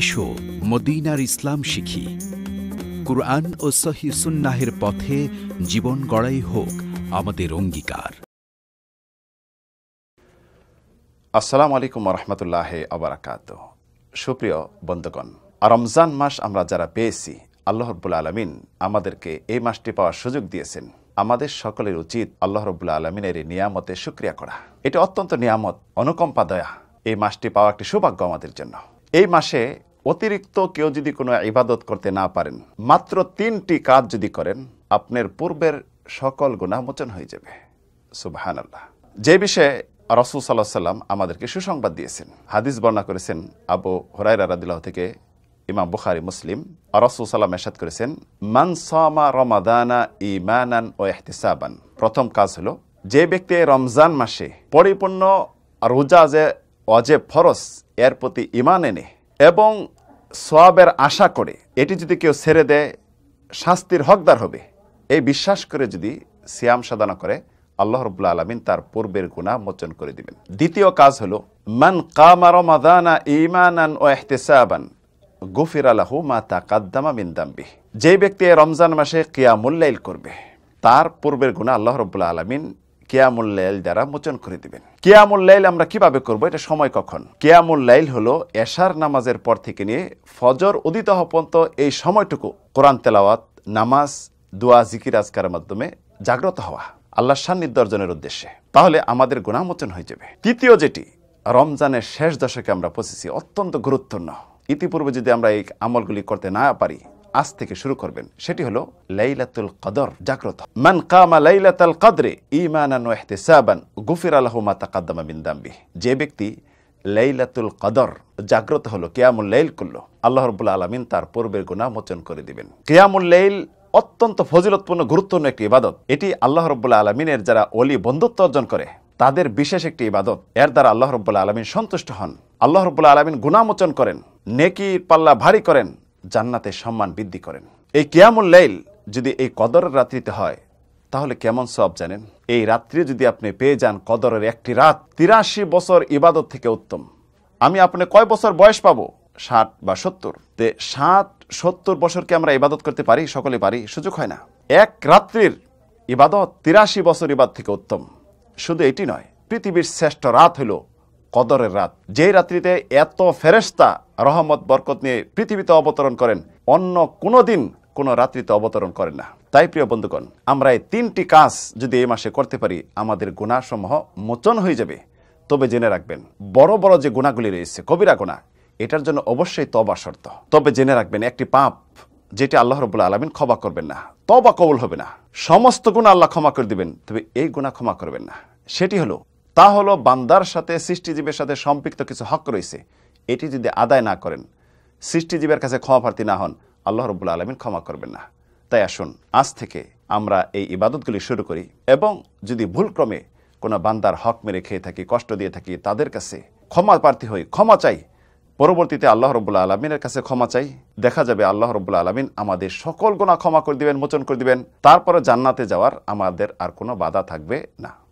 এসো মদিনার ইসলাম শিখি কুরআন ও সহি সুন্নাহের পথে জীবন গড়াই হোক আমাদের অঙ্গীকার আসসালাম আলাইকুম রহমতুল্লাহ আবরাকাত সুপ্রিয় বন্ধুগণ রমজান মাস আমরা যারা পেয়েছি আল্লাহ রব্বুল আলমিন আমাদেরকে এই মাসটি পাওয়ার সুযোগ দিয়েছেন আমাদের সকলের উচিত আল্লাহ রব্বুল্লা আলমিনের এই নিয়ামতে সুক্রিয়া করা এটা অত্যন্ত নিয়ামত অনুকম্পা দয়া এই মাসটি পাওয়া একটি সৌভাগ্য আমাদের জন্য এই মাসে অতিরিক্ত কেউ যদি কোনো ইবাদত করতে না পারেন মাত্র তিনটি কাজ যদি করেন আপনার পূর্বের সকল গুণামোচন হয়ে যাবে সুবাহান আল্লাহ যে বিষয়ে রসুল সাল্লাহ সাল্লাম আমাদেরকে সুসংবাদ দিয়েছেন হাদিস বর্ণনা করেছেন আবু হরাই রাদিল্লাহ থেকে ইমাম বুখারি মুসলিম রসুল সাল্লাম এসাদ করেছেন মান সামা রমাদানা ইমানান ও এহতিসাবান প্রথম কাজ হলো যে ব্যক্তি রমজান মাসে পরিপূর্ণ রোজা যে অজে ফরস এর প্রতি ইমান এনে এবং সোয়াবের আশা করে এটি যদি কেউ ছেড়ে দেয় শাস্তির হকদার হবে এই বিশ্বাস করে যদি সিয়াম সাধনা করে আল্লাহ রবুল্লা আলমিন তার পূর্বের গুণা মোচন করে দিবেন দ্বিতীয় কাজ হল মান কামার মাদানা ইমানান ও এহতেসাবান গুফির আলাহু মা তা কাদ্দামা মিন্দাম্বি যে ব্যক্তি রমজান মাসে কিয়ামুল্লাইল করবে তার পূর্বের গুণা আল্লাহ রবুল্লা আলমিন কেয়ামুল লাইল দ্বারা মোচন করে দিবেন কেয়ামুল লাইল আমরা কিভাবে করব এটা সময় কখন কেয়ামুল লাইল হলো এশার নামাজের পর থেকে নিয়ে ফজর উদিত হওয়া পর্যন্ত এই সময়টুকু কোরআন তেলাওয়াত নামাজ দোয়া জিকির আজকার মাধ্যমে জাগ্রত হওয়া আল্লাহ সান্নিধ্য অর্জনের উদ্দেশ্যে তাহলে আমাদের গুণামোচন হয়ে যাবে তৃতীয় যেটি রমজানের শেষ দশকে আমরা পৌঁছেছি অত্যন্ত গুরুত্বপূর্ণ ইতিপূর্বে যদি আমরা এই আমলগুলি করতে না পারি আজ থেকে শুরু করবেন সেটি হলো লাইলাতুল কদর জাগ্রত মান কামা লাইলাতাল কদরে ইমানান এহতেসাবান গুফির আলহমা তাকাদ্দামা বিন্দাম্বি যে ব্যক্তি লাইলাতুল কদর জাগ্রত হলো কেয়ামুল লাইল করলো আল্লাহ রবুল্লা আলমিন তার পূর্বের গুণা মোচন করে দিবেন কেয়ামুল লাইল অত্যন্ত ফজিলতপূর্ণ গুরুত্বপূর্ণ একটি ইবাদত এটি আল্লাহ রব্বুল্লা আলমিনের যারা অলি বন্ধুত্ব অর্জন করে তাদের বিশেষ একটি ইবাদত এর দ্বারা আল্লাহ রব্বুল্লা আলমিন সন্তুষ্ট হন আল্লাহ রব্বুল্লা আলমিন গুণামোচন করেন নেকি পাল্লা ভারী করেন জান্নাতে সম্মান বৃদ্ধি করেন এই কিয়ামুল লাইল যদি এই কদরের রাত্রিতে হয় তাহলে কেমন সব জানেন এই রাত্রি যদি আপনি পেয়ে যান কদরের একটি রাত তিরাশি বছর ইবাদত থেকে উত্তম আমি আপনি কয় বছর বয়স পাব ষাট বা সত্তর তে ষাট সত্তর বছরকে আমরা ইবাদত করতে পারি সকলে পারি সুযোগ হয় না এক রাত্রির ইবাদত তিরাশি বছর ইবাদ থেকে উত্তম শুধু এটি নয় পৃথিবীর শ্রেষ্ঠ রাত হলো কদরের রাত যেই রাত্রিতে এত ফেরেস্তা রহমত বরকত নিয়ে পৃথিবীতে অবতরণ করেন অন্য কোনো দিন কোনো রাত্রিতে অবতরণ করেন না তাই প্রিয় বন্ধুগণ আমরা এই তিনটি কাজ যদি এই মাসে করতে পারি আমাদের গুণাসমূহ মোচন হয়ে যাবে তবে জেনে রাখবেন বড় বড় যে গুণাগুলি রয়েছে কবিরা গুণা এটার জন্য অবশ্যই তবা শর্ত তবে জেনে রাখবেন একটি পাপ যেটি আল্লাহ রবুল আলমিন ক্ষমা করবেন না তবা কবুল হবে না সমস্ত গুণ আল্লাহ ক্ষমা করে দিবেন তবে এই গুণা ক্ষমা করবেন না সেটি হলো তা হলো বান্দার সাথে সৃষ্টিজীবের সাথে সম্পৃক্ত কিছু হক রয়েছে এটি যদি আদায় না করেন সৃষ্টিজীবের কাছে ক্ষমা প্রার্থী না হন আল্লাহ রবুল্লা আলমিন ক্ষমা করবেন না তাই আসুন আজ থেকে আমরা এই ইবাদতগুলি শুরু করি এবং যদি ভুলক্রমে কোনো বান্দার হক মেরে খেয়ে থাকি কষ্ট দিয়ে থাকি তাদের কাছে ক্ষমা প্রার্থী হই ক্ষমা চাই পরবর্তীতে আল্লাহ রব্বুল্লা আলমিনের কাছে ক্ষমা চাই দেখা যাবে আল্লাহ রব্বুল্লা আলমিন আমাদের সকল গোনা ক্ষমা করে দিবেন মোচন করে দিবেন তারপরে জান্নাতে যাওয়ার আমাদের আর কোনো বাধা থাকবে না